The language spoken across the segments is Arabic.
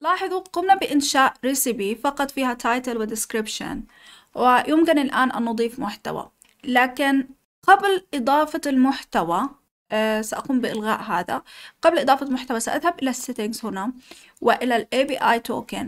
لاحظوا قمنا بإنشاء ريسيبي فقط فيها تايتل وديسكريبشن ويمكن الآن أن نضيف محتوى لكن قبل إضافة المحتوى أه سأقوم بإلغاء هذا قبل إضافة المحتوى سأذهب إلى السيتينجز هنا وإلى الـ API token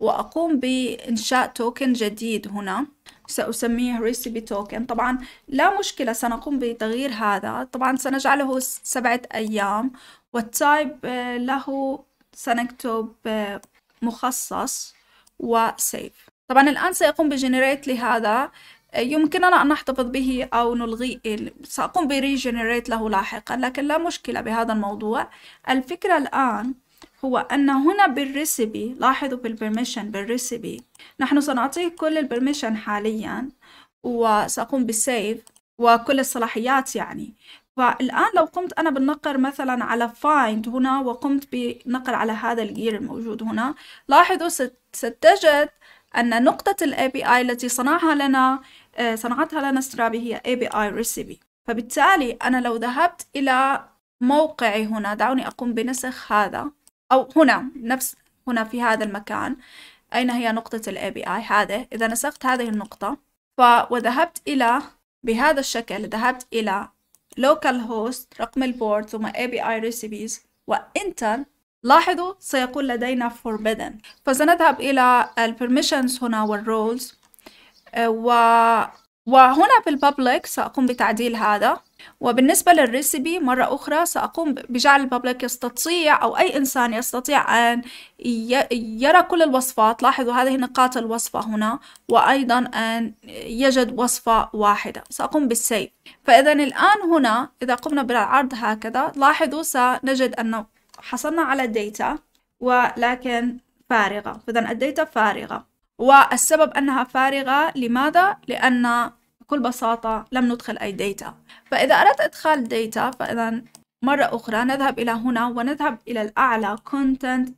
وأقوم بإنشاء توكن جديد هنا سأسميه ريسيبي توكن طبعا لا مشكلة سنقوم بتغيير هذا طبعا سنجعله سبعة أيام والتايب آه، له سنكتب آه، مخصص وسيف طبعا الآن سيقوم بجنريت لهذا آه، يمكننا أن نحتفظ به أو نلغي سأقوم بريجنريت له لاحقا لكن لا مشكلة بهذا الموضوع الفكرة الآن هو أن هنا بالريسيبي لاحظوا بالبرميشن بالريسيبي نحن سنعطيه كل البرميشن حاليا وسأقوم بالسيف وكل الصلاحيات يعني فالآن لو قمت أنا بالنقر مثلا على find هنا وقمت بنقر على هذا الجير الموجود هنا لاحظوا ستجد أن نقطة الـ API التي صنعها لنا آه، صنعتها لنا سترابي هي API recipe فبالتالي أنا لو ذهبت إلى موقعي هنا دعوني أقوم بنسخ هذا أو هنا نفس هنا في هذا المكان أين هي نقطة الـ API هذه إذا نسخت هذه النقطة وذهبت إلى بهذا الشكل ذهبت إلى لوكال هوست رقم البورد ثم API recipes وإنتر لاحظوا سيكون لدينا forbidden فسنذهب إلى البرميشنز permissions هنا والرولز آه، و وهنا في البابليك سأقوم بتعديل هذا وبالنسبة للريسيبي مرة أخرى سأقوم بجعل البابليك يستطيع أو أي إنسان يستطيع أن يرى كل الوصفات لاحظوا هذه نقاط الوصفة هنا وأيضا أن يجد وصفة واحدة سأقوم بالسيف فإذا الآن هنا إذا قمنا بالعرض هكذا لاحظوا سنجد أنه حصلنا على الديتا ولكن فارغة فإذا الديتا فارغة والسبب أنها فارغة لماذا؟ لأن بكل بساطة لم ندخل أي داتا فإذا أردت إدخال داتا فإذا مرة أخرى نذهب إلى هنا ونذهب إلى الأعلى Content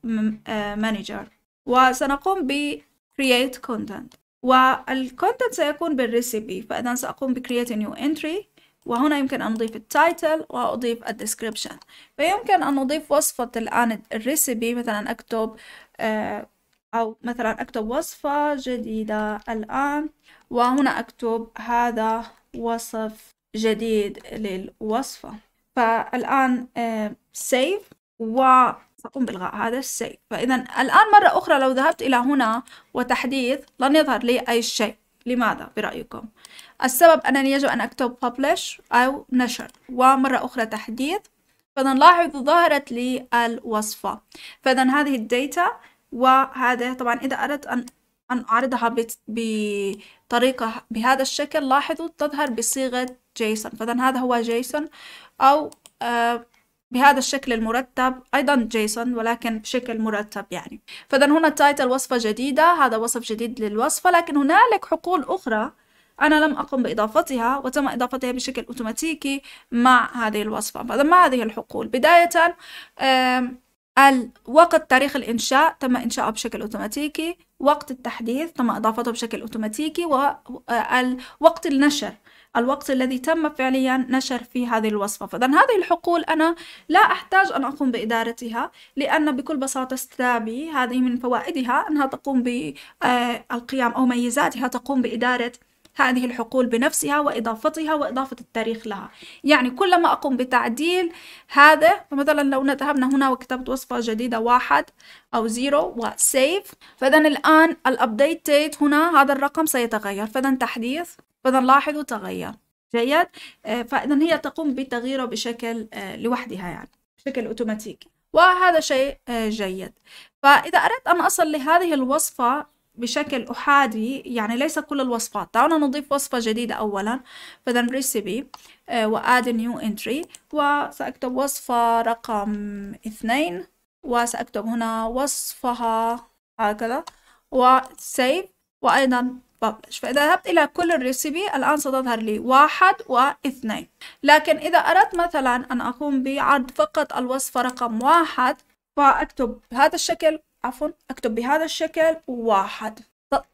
آه، Manager وسنقوم ب Create Content والكونتنت سيكون بالريسيبي فإذا سأقوم ب Create a New Entry وهنا يمكن أن أضيف التايتل وأضيف الديسكريبشن فيمكن أن أضيف وصفة الآن الريسيبي مثلا أكتب آه، أو مثلا أكتب وصفة جديدة الآن وهنا أكتب هذا وصف جديد للوصفة فالآن سيف آه، وسأقوم بإلغاء هذا السيف فإذا الآن مرة أخرى لو ذهبت إلى هنا وتحديث لن يظهر لي أي شيء لماذا برأيكم؟ السبب أنني يجب أن أكتب publish أو نشر ومرة أخرى تحديث فإذا لاحظوا ظهرت لي الوصفة فإذا هذه الداتا وهذا طبعا إذا أردت أن أن أعرضها بطريقة بهذا الشكل لاحظوا تظهر بصيغة جيسون فإذا هذا هو جيسون أو آه، بهذا الشكل المرتب أيضا جيسون ولكن بشكل مرتب يعني فإذا هنا التايتل وصفة جديدة هذا وصف جديد للوصفة لكن هنالك حقول أخرى أنا لم أقم بإضافتها وتم إضافتها بشكل أوتوماتيكي مع هذه الوصفة فإذا ما هذه الحقول بداية آه الوقت تاريخ الإنشاء تم إنشاؤه بشكل أوتوماتيكي وقت التحديث تم إضافته بشكل أوتوماتيكي ووقت النشر الوقت الذي تم فعليا نشر فيه هذه الوصفة فإذا هذه الحقول أنا لا أحتاج أن أقوم بإدارتها لأن بكل بساطة ستابي هذه من فوائدها أنها تقوم بالقيام آه، أو ميزاتها تقوم بإدارة هذه الحقول بنفسها وإضافتها وإضافة التاريخ لها يعني كلما أقوم بتعديل هذا فمثلا لو ذهبنا هنا وكتبت وصفة جديدة واحد أو زيرو وسيف فإذا الآن الأبديت هنا هذا الرقم سيتغير فإذا تحديث فإذا لاحظوا تغير جيد آه، فإذا هي تقوم بتغييره بشكل آه، لوحدها يعني بشكل أوتوماتيكي وهذا شيء آه، جيد فإذا أردت أن أصل لهذه الوصفة بشكل أحادي يعني ليس كل الوصفات دعونا نضيف وصفة جديدة أولا فإذا ريسيبي واد نيو انتري وسأكتب وصفة رقم اثنين وسأكتب هنا وصفها هكذا وسيف وأيضا ببلش فإذا ذهبت إلى كل الريسيبي الآن ستظهر لي واحد واثنين لكن إذا أردت مثلا أن أقوم بعرض فقط الوصفة رقم واحد فأكتب هذا الشكل عفوا أكتب بهذا الشكل واحد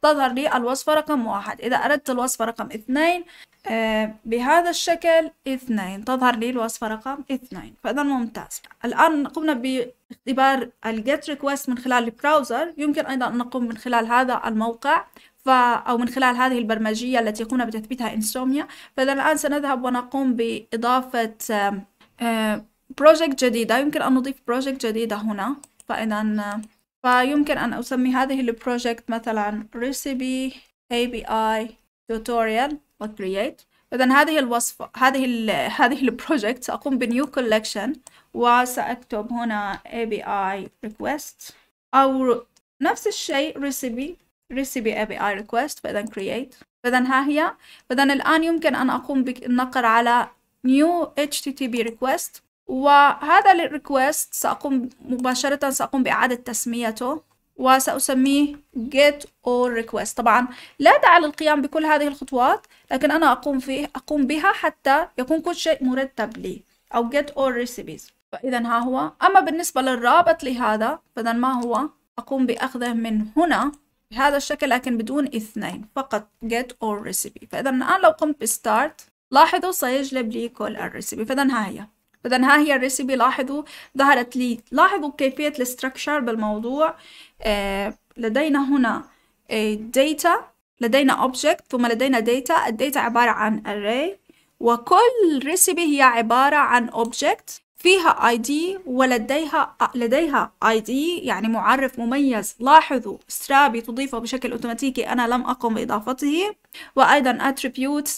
تظهر لي الوصفة رقم واحد إذا أردت الوصفة رقم اثنين آه، بهذا الشكل اثنين تظهر لي الوصفة رقم اثنين فإذا ممتاز الآن قمنا باختبار الجيت ريكوست من خلال البراوزر يمكن أيضا أن نقوم من خلال هذا الموقع ف... أو من خلال هذه البرمجية التي قمنا بتثبيتها إنسوميا فإذا الآن سنذهب ونقوم بإضافة بروجكت آه، آه، جديدة يمكن أن نضيف بروجكت جديدة هنا فإذا فيمكن أن أسمي هذه البروجكت مثلا recipe اي tutorial وcreate إذا هذه الوصفة هذه الـ هذه البروجكت سأقوم بنيو كولكشن وسأكتب هنا API request أو نفس الشيء recipe recipe API request فإذا create فإذا ها هي فإذا الآن يمكن أن أقوم بالنقر على new HTTP request وهذا الريكوست سأقوم مباشرة سأقوم بإعادة تسميته وسأسميه get all request طبعا لا داعي للقيام بكل هذه الخطوات لكن أنا أقوم فيه أقوم بها حتى يكون كل شيء مرتب لي أو get all recipes فإذا ها هو أما بالنسبة للرابط لهذا فإذا ما هو أقوم بأخذه من هنا بهذا الشكل لكن بدون اثنين فقط get all recipe فإذا الآن لو قمت بستارت لاحظوا سيجلب لي كل الريسيبي فإذا ها هي إذا ها هي الريسيبي لاحظوا ظهرت لي لاحظوا كيفية الاستراكشر بالموضوع آه لدينا هنا داتا آه، لدينا object ثم لدينا data الداتا عبارة عن array وكل recipe هي عبارة عن object فيها id ولديها لديها id يعني معرف مميز لاحظوا سترابي تضيفه بشكل اوتوماتيكي انا لم اقم باضافته وايضا attributes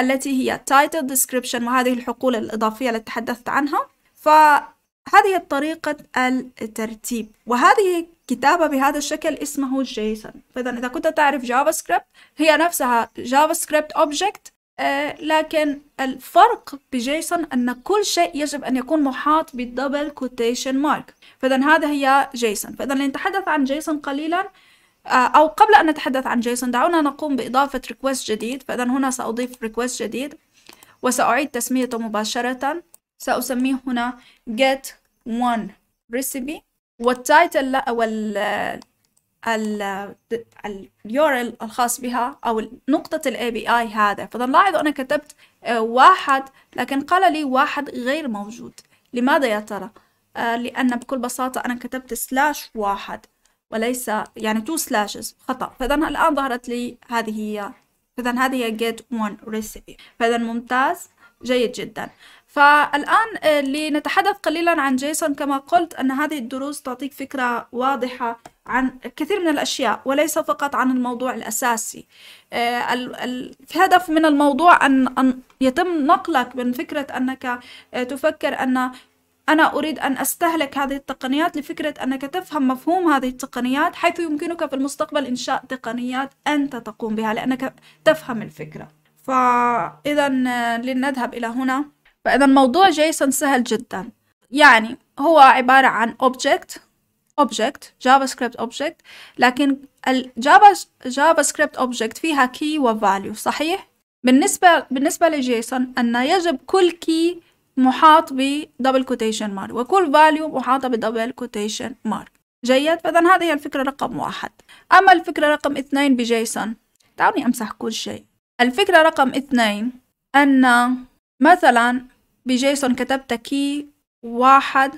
التي هي title description وهذه الحقول الإضافية التي تحدثت عنها فهذه طريقة الترتيب وهذه كتابة بهذا الشكل اسمه جيسون فإذا إذا كنت تعرف جافا سكريبت هي نفسها جافا سكريبت أوبجكت آه، لكن الفرق بجيسون أن كل شيء يجب أن يكون محاط بالدبل كوتيشن مارك فإذا هذا هي جيسون فإذا لنتحدث عن جيسون قليلا آه، أو قبل أن نتحدث عن جيسون دعونا نقوم بإضافة ريكوست جديد فإذا هنا سأضيف ريكوست جديد وسأعيد تسميته مباشرة سأسميه هنا get one recipe والتايتل أو ال URL الخاص بها أو نقطة ال API هذا فإذا لاحظوا أنا كتبت آه، واحد لكن قال لي واحد غير موجود لماذا يا ترى؟ آه، لأن بكل بساطة أنا كتبت سلاش واحد وليس يعني two slashes خطأ فإذا الآن ظهرت لي هذه هي فإذا هذه هي get one recipe فإذا ممتاز جيد جدا فالآن آه، لنتحدث قليلا عن جيسون كما قلت أن هذه الدروس تعطيك فكرة واضحة عن كثير من الأشياء وليس فقط عن الموضوع الأساسي آه، الهدف من الموضوع أن يتم نقلك من فكرة أنك آه، تفكر أن أنا أريد أن أستهلك هذه التقنيات لفكرة أنك تفهم مفهوم هذه التقنيات حيث يمكنك في المستقبل إنشاء تقنيات أنت تقوم بها لأنك تفهم الفكرة فإذا لنذهب إلى هنا فإذا موضوع جيسون سهل جدا يعني هو عبارة عن object object JavaScript object لكن الجافا جافا سكريبت object فيها key و value صحيح؟ بالنسبة بالنسبة لجيسون أن يجب كل key محاط بدبل كوتيشن مارك وكل فاليو محاطة بدبل كوتيشن مارك جيد فإذا هذه هي الفكرة رقم واحد أما الفكرة رقم اثنين بجيسون دعوني أمسح كل شيء الفكرة رقم اثنين أن مثلا بجيسون كتبت كي واحد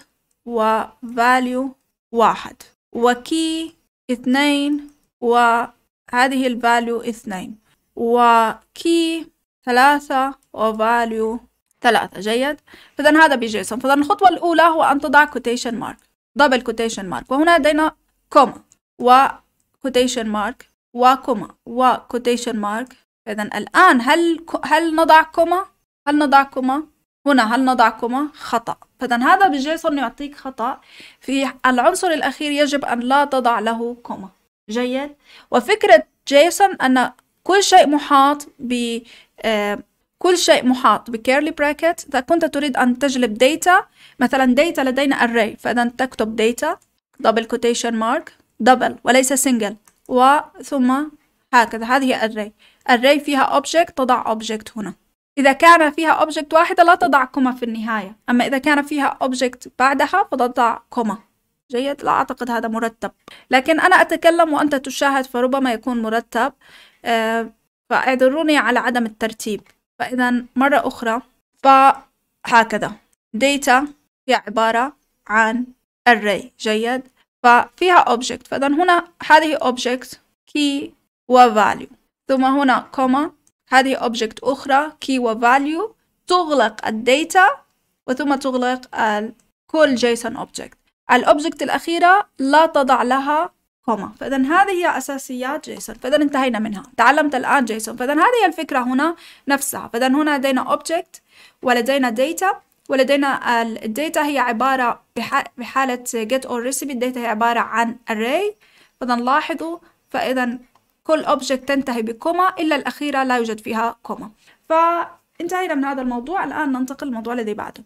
و value واحد وكي اثنين وهذه الفاليو اثنين وكي ثلاثة و value ثلاثة جيد إذا هذا بجيسون فإذا الخطوة الأولى هو أن تضع كوتيشن مارك دبل كوتيشن مارك وهنا لدينا كوما وكوتيشن مارك وكوما وكوتيشن مارك إذا الآن هل هل نضع كوما هل نضع كوما هنا هل نضع كوما خطأ فإذا هذا بجيسون يعطيك خطأ في العنصر الأخير يجب أن لا تضع له كوما جيد وفكرة جيسون أن كل شيء محاط ب آه كل شيء محاط بكيرلي براكت إذا كنت تريد أن تجلب داتا مثلا داتا لدينا array فإذا تكتب داتا double quotation mark double وليس single وثم هكذا هذه array array فيها object تضع object هنا إذا كان فيها object واحدة لا تضع كما في النهاية أما إذا كان فيها object بعدها فتضع كما جيد لا أعتقد هذا مرتب لكن أنا أتكلم وأنت تشاهد فربما يكون مرتب آه، فاعذروني على عدم الترتيب فإذا مرة أخرى فهكذا data هي عبارة عن array جيد ففيها object فإذا هنا هذه object key و value ثم هنا كوما هذه object أخرى key و value تغلق الداتا وثم تغلق كل JSON object الأوبجكت الأخيرة لا تضع لها كوما فاذا هذه هي اساسيات جيسون فاذا انتهينا منها تعلمت الان جيسون فاذا هذه هي الفكره هنا نفسها فاذا هنا لدينا اوبجكت ولدينا داتا ولدينا الداتا هي عباره بحاله get اور recipe الداتا هي عباره عن array فاذا لاحظوا فاذا كل اوبجكت تنتهي بكوما الا الاخيره لا يوجد فيها كوما فانتهينا من هذا الموضوع الان ننتقل للموضوع الذي بعده